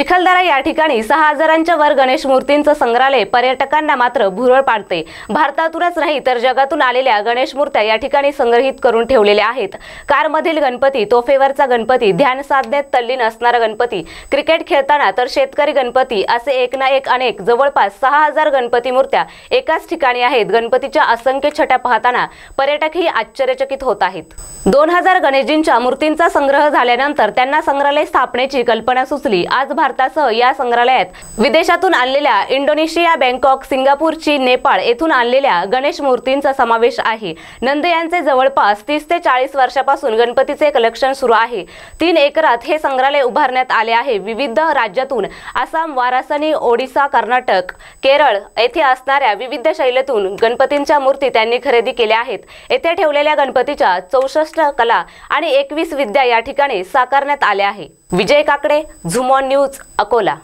चिखलदरा या ठिकाणी सहा हजारांच्या वर गणेश मूर्तींचं संग्रहालय पर्यटकांना मात्र भुरळ पाडते भारतातूनच नाही तर जगातून आलेल्या गणेश मूर्त्या या ठिकाणी संग्रहित करून ठेवलेल्या आहेत कारमधील गणपती तोफेवरचा गणपती ध्यान साधनेत तल्लीन असणारा गणपती क्रिकेट खेळताना तर शेतकरी गणपती असे एक ना एक अनेक जवळपास सहा हजार गणपती मूर्त्या एकाच ठिकाणी आहेत गणपतीच्या असंख्य छट्या पाहताना पर्यटकही आश्चर्यचकित होत आहेत दोन हजार गणेशजींच्या मूर्तींचा संग्रह झाल्यानंतर त्यांना संग्रहालय स्थापनेची कल्पना सुचली आज भारतासह या संग्रहालयात विदेशातून आणलेल्या इंडोनेशिया बँकॉक सिंगापूर चीन नेपाळ येथून आणलेल्या गणेश मूर्तींचा समावेश आहे नंदे यांचे जवळपास तीस ते चाळीस वर्षापासून गणपतीचे कलेक्शन सुरू आहे तीन एकरात हे संग्रहालय उभारण्यात आले आहे विविध राज्यातून आसाम वारासनी ओडिसा कर्नाटक केरळ येथे असणाऱ्या विविध शैलीतून गणपतींच्या मूर्ती त्यांनी खरेदी केल्या आहेत येथे ठेवलेल्या गणपतीच्या चौसष्ट कला आणि एकवीस विद्या या ठिकाणी साकारण्यात आल्या आहे विजय काकडे झुमॉन न्यूज अकोला